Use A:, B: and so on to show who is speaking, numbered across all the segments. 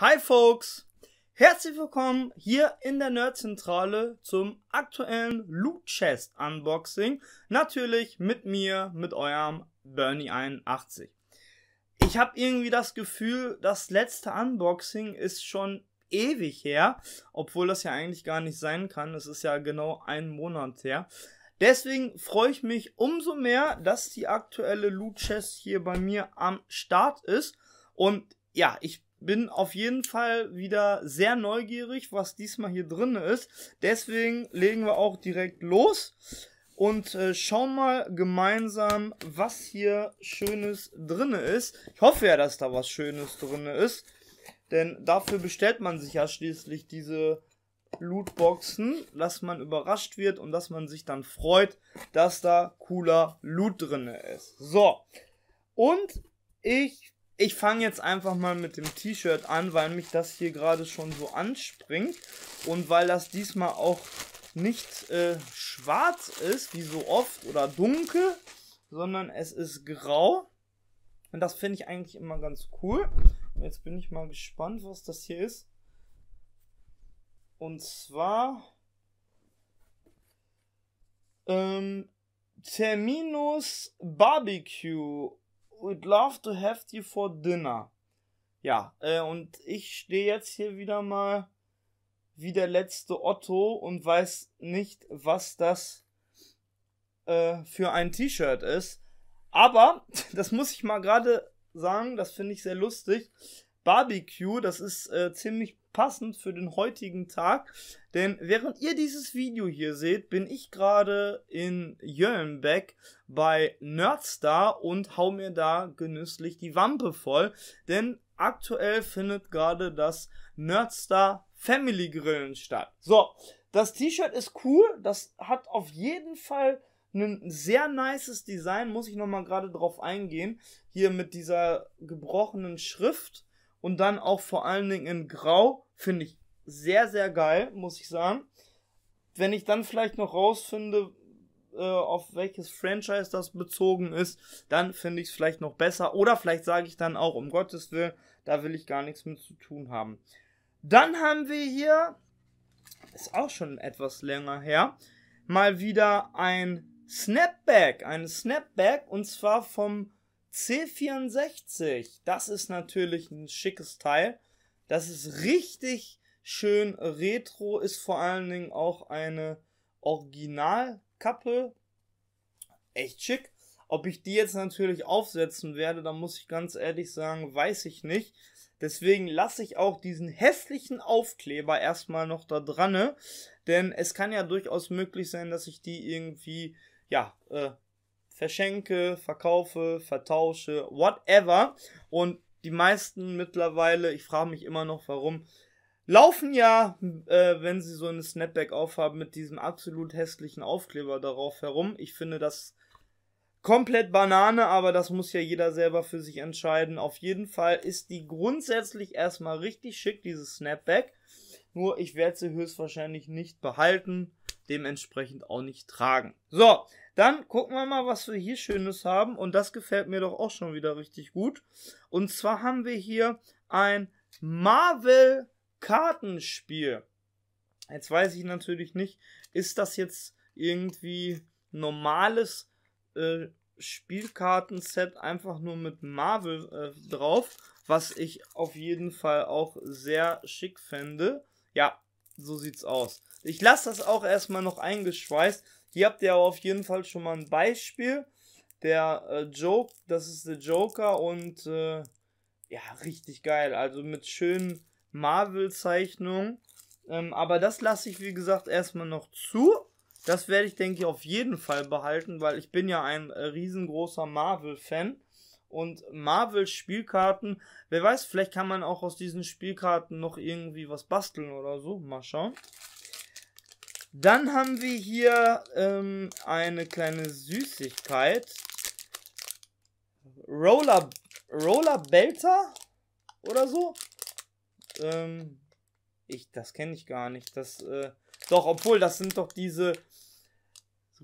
A: Hi Folks! Herzlich willkommen hier in der Nerdzentrale zum aktuellen Loot Chest Unboxing. Natürlich mit mir, mit eurem Bernie81. Ich habe irgendwie das Gefühl, das letzte Unboxing ist schon ewig her, obwohl das ja eigentlich gar nicht sein kann. Es ist ja genau ein Monat her. Deswegen freue ich mich umso mehr, dass die aktuelle Loot Chest hier bei mir am Start ist. Und ja, ich bin auf jeden Fall wieder sehr neugierig, was diesmal hier drin ist. Deswegen legen wir auch direkt los und äh, schauen mal gemeinsam, was hier Schönes drin ist. Ich hoffe ja, dass da was Schönes drin ist, denn dafür bestellt man sich ja schließlich diese Lootboxen, dass man überrascht wird und dass man sich dann freut, dass da cooler Loot drin ist. So, und ich ich fange jetzt einfach mal mit dem T-Shirt an, weil mich das hier gerade schon so anspringt und weil das diesmal auch nicht äh, schwarz ist, wie so oft, oder dunkel, sondern es ist grau. Und das finde ich eigentlich immer ganz cool. Jetzt bin ich mal gespannt, was das hier ist. Und zwar ähm, Terminus Barbecue would love to have you for dinner. Ja, äh, und ich stehe jetzt hier wieder mal wie der letzte Otto und weiß nicht, was das äh, für ein T-Shirt ist. Aber, das muss ich mal gerade sagen, das finde ich sehr lustig. Barbecue. Das ist äh, ziemlich passend für den heutigen Tag, denn während ihr dieses Video hier seht, bin ich gerade in Jöllenbeck bei Nerdstar und hau mir da genüsslich die Wampe voll, denn aktuell findet gerade das Nerdstar Family Grillen statt. So, das T-Shirt ist cool, das hat auf jeden Fall ein sehr nices Design, muss ich nochmal gerade drauf eingehen. Hier mit dieser gebrochenen Schrift und dann auch vor allen Dingen in Grau finde ich sehr, sehr geil, muss ich sagen. Wenn ich dann vielleicht noch rausfinde, äh, auf welches Franchise das bezogen ist, dann finde ich es vielleicht noch besser. Oder vielleicht sage ich dann auch, um Gottes Willen, da will ich gar nichts mit zu tun haben. Dann haben wir hier, ist auch schon etwas länger her, mal wieder ein Snapback. Ein Snapback und zwar vom C64, das ist natürlich ein schickes Teil. Das ist richtig schön retro, ist vor allen Dingen auch eine Originalkappe. Echt schick. Ob ich die jetzt natürlich aufsetzen werde, da muss ich ganz ehrlich sagen, weiß ich nicht. Deswegen lasse ich auch diesen hässlichen Aufkleber erstmal noch da dran. Denn es kann ja durchaus möglich sein, dass ich die irgendwie, ja, äh, verschenke, verkaufe, vertausche, whatever. Und die meisten mittlerweile, ich frage mich immer noch warum, laufen ja, äh, wenn sie so eine Snapback aufhaben, mit diesem absolut hässlichen Aufkleber darauf herum. Ich finde das komplett Banane, aber das muss ja jeder selber für sich entscheiden. Auf jeden Fall ist die grundsätzlich erstmal richtig schick, dieses Snapback. Nur ich werde sie höchstwahrscheinlich nicht behalten, dementsprechend auch nicht tragen. So, dann gucken wir mal, was wir hier Schönes haben. Und das gefällt mir doch auch schon wieder richtig gut. Und zwar haben wir hier ein Marvel Kartenspiel. Jetzt weiß ich natürlich nicht, ist das jetzt irgendwie normales äh, Spielkartenset einfach nur mit Marvel äh, drauf, was ich auf jeden Fall auch sehr schick fände. Ja, so sieht's aus. Ich lasse das auch erstmal noch eingeschweißt, hier habt ihr aber auf jeden Fall schon mal ein Beispiel. Der äh, Joke, das ist der Joker und äh, ja, richtig geil. Also mit schönen Marvel-Zeichnungen. Ähm, aber das lasse ich, wie gesagt, erstmal noch zu. Das werde ich, denke ich, auf jeden Fall behalten, weil ich bin ja ein äh, riesengroßer Marvel-Fan. Und Marvel-Spielkarten, wer weiß, vielleicht kann man auch aus diesen Spielkarten noch irgendwie was basteln oder so. Mal schauen. Dann haben wir hier ähm, eine kleine Süßigkeit. Roller, Roller Belter oder so. Ähm, ich, das kenne ich gar nicht. Das, äh, doch, obwohl, das sind doch diese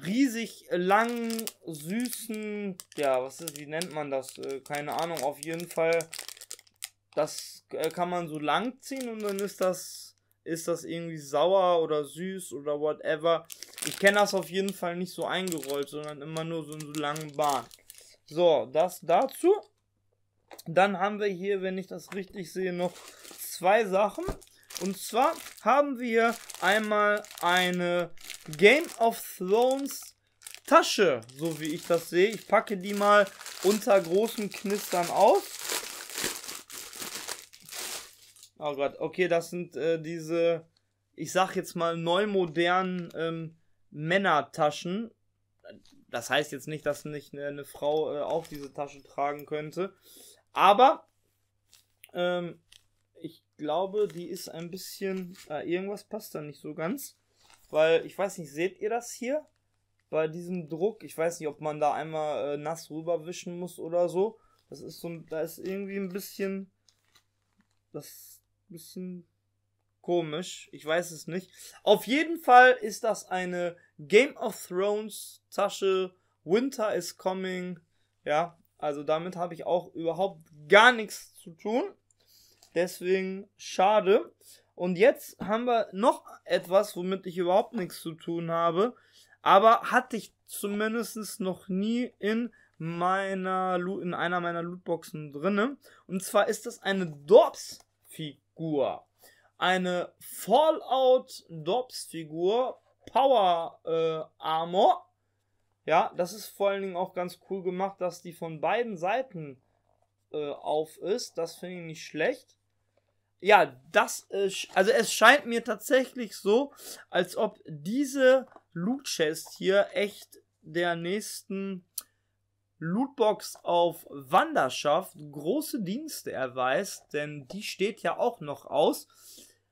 A: riesig langen, süßen, ja, was ist, wie nennt man das? Äh, keine Ahnung, auf jeden Fall. Das äh, kann man so lang ziehen und dann ist das ist das irgendwie sauer oder süß oder whatever. Ich kenne das auf jeden Fall nicht so eingerollt, sondern immer nur so in so langen Bahnen. So, das dazu. Dann haben wir hier, wenn ich das richtig sehe, noch zwei Sachen. Und zwar haben wir einmal eine Game of Thrones Tasche, so wie ich das sehe. Ich packe die mal unter großem Knistern aus. Oh Gott, okay, das sind äh, diese, ich sag jetzt mal, neu modernen ähm, Männertaschen. Das heißt jetzt nicht, dass nicht eine, eine Frau äh, auch diese Tasche tragen könnte. Aber ähm, ich glaube, die ist ein bisschen. Äh, irgendwas passt da nicht so ganz. Weil, ich weiß nicht, seht ihr das hier? Bei diesem Druck, ich weiß nicht, ob man da einmal äh, nass rüberwischen muss oder so. Das ist so, da ist irgendwie ein bisschen. Das ein bisschen komisch. Ich weiß es nicht. Auf jeden Fall ist das eine Game of Thrones Tasche. Winter is coming. Ja, also damit habe ich auch überhaupt gar nichts zu tun. Deswegen schade. Und jetzt haben wir noch etwas, womit ich überhaupt nichts zu tun habe. Aber hatte ich zumindest noch nie in meiner in einer meiner Lootboxen drinne. Und zwar ist das eine Dorps-Figur. Figur. Eine Fallout Dobbs Figur, Power äh, Armor. Ja, das ist vor allen Dingen auch ganz cool gemacht, dass die von beiden Seiten äh, auf ist. Das finde ich nicht schlecht. Ja, das ist, äh, also es scheint mir tatsächlich so, als ob diese Loot Chest hier echt der nächsten Lootbox auf Wanderschaft große Dienste erweist, denn die steht ja auch noch aus.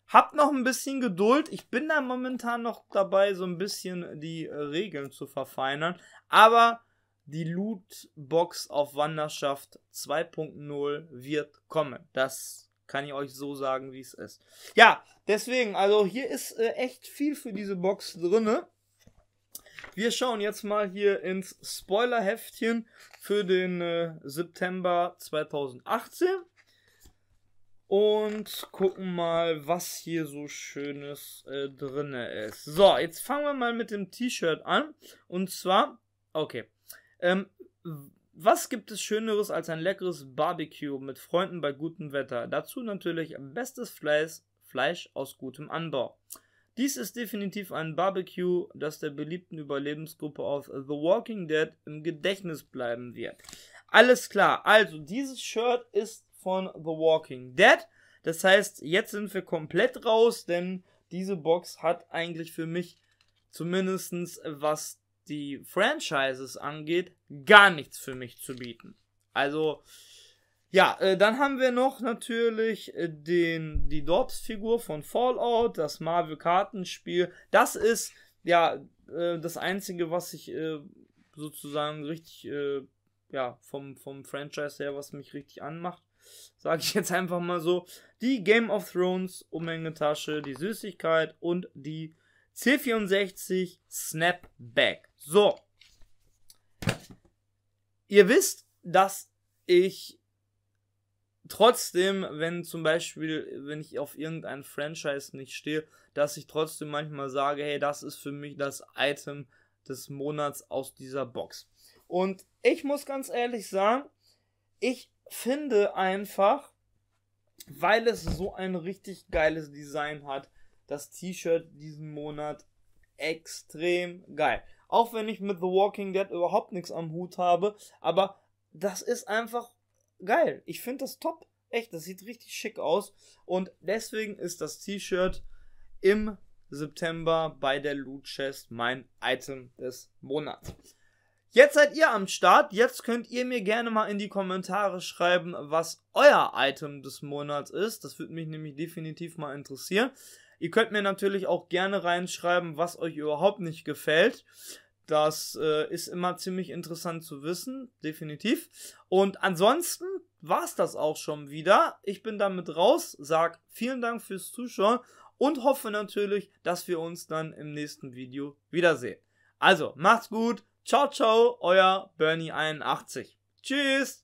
A: Habt noch ein bisschen Geduld. Ich bin da momentan noch dabei, so ein bisschen die äh, Regeln zu verfeinern. Aber die Lootbox auf Wanderschaft 2.0 wird kommen. Das kann ich euch so sagen, wie es ist. Ja, deswegen, also hier ist äh, echt viel für diese Box drinne. Wir schauen jetzt mal hier ins Spoiler-Heftchen für den äh, September 2018 und gucken mal, was hier so Schönes äh, drin ist. So, jetzt fangen wir mal mit dem T-Shirt an. Und zwar, okay. Ähm, was gibt es Schöneres als ein leckeres Barbecue mit Freunden bei gutem Wetter? Dazu natürlich bestes Fleisch, Fleisch aus gutem Anbau. Dies ist definitiv ein Barbecue, das der beliebten Überlebensgruppe aus The Walking Dead im Gedächtnis bleiben wird. Alles klar, also dieses Shirt ist von The Walking Dead. Das heißt, jetzt sind wir komplett raus, denn diese Box hat eigentlich für mich zumindestens was die Franchises angeht, gar nichts für mich zu bieten. Also, ja, äh, dann haben wir noch natürlich äh, den, die Dobbs-Figur von Fallout, das Marvel-Kartenspiel. Das ist ja äh, das Einzige, was ich äh, sozusagen richtig, äh, ja, vom, vom Franchise her, was mich richtig anmacht. Sage ich jetzt einfach mal so. Die Game of Thrones Umhängetasche, die Süßigkeit und die C64 Snapback. So. Ihr wisst, dass ich trotzdem, wenn zum Beispiel, wenn ich auf irgendein Franchise nicht stehe, dass ich trotzdem manchmal sage, hey, das ist für mich das Item des Monats aus dieser Box. Und ich muss ganz ehrlich sagen, ich finde einfach, weil es so ein richtig geiles Design hat, das T-Shirt diesen Monat extrem geil. Auch wenn ich mit The Walking Dead überhaupt nichts am Hut habe, aber das ist einfach geil. Ich finde das top. Echt, das sieht richtig schick aus. Und deswegen ist das T-Shirt im September bei der Loot Chest mein Item des Monats. Jetzt seid ihr am Start. Jetzt könnt ihr mir gerne mal in die Kommentare schreiben, was euer Item des Monats ist. Das würde mich nämlich definitiv mal interessieren. Ihr könnt mir natürlich auch gerne reinschreiben, was euch überhaupt nicht gefällt. Das äh, ist immer ziemlich interessant zu wissen, definitiv. Und ansonsten war's das auch schon wieder. Ich bin damit raus, sag vielen Dank fürs Zuschauen und hoffe natürlich, dass wir uns dann im nächsten Video wiedersehen. Also, macht's gut, ciao, ciao, euer Bernie81. Tschüss!